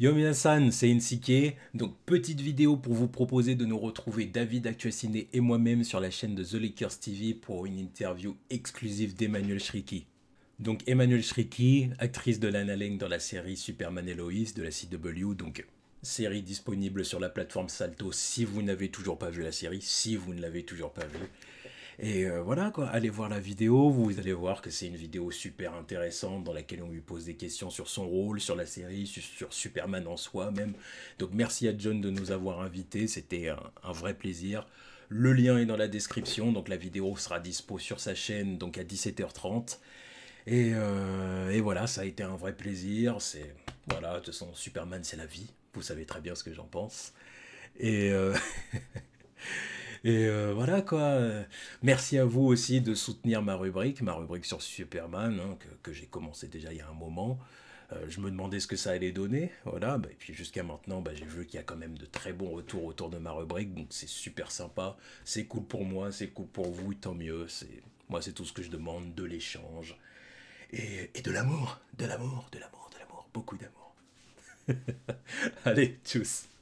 Yo minasan, c'est Insike. Donc petite vidéo pour vous proposer de nous retrouver David Actuaciné et moi-même sur la chaîne de The Lakers TV pour une interview exclusive d'Emmanuel Shriki. Donc Emmanuel Shriki, actrice de Lana Lang dans la série Superman et Lois de la CW, donc série disponible sur la plateforme Salto si vous n'avez toujours pas vu la série, si vous ne l'avez toujours pas vu. Et euh, voilà, quoi, allez voir la vidéo, vous allez voir que c'est une vidéo super intéressante dans laquelle on lui pose des questions sur son rôle, sur la série, sur, Superman en soi même. Donc merci à John de nous avoir invités, c'était un, vrai plaisir. Le lien est dans la description, donc la vidéo sera dispo sur sa chaîne donc à 17h30. Et, euh, et voilà, ça a été un vrai plaisir. C'est voilà, de toute façon, Superman c'est la vie. Vous savez très bien ce que j'en pense. Et euh, Et euh, voilà quoi. Merci à vous aussi de soutenir ma rubrique, ma rubrique sur Superman, hein, que, j'ai commencé déjà il y a un moment. Euh, je me demandais ce que ça allait donner, voilà, bah, et puis jusqu'à maintenant, bah, j'ai vu qu'il y a quand même de très bons retours autour de ma rubrique, donc c'est super sympa, c'est cool pour moi, c'est cool pour vous, tant mieux, c'est moi c'est tout ce que je demande, de l'échange, et, et de l'amour, de l'amour, de l'amour, de l'amour, beaucoup d'amour. Allez, tchuss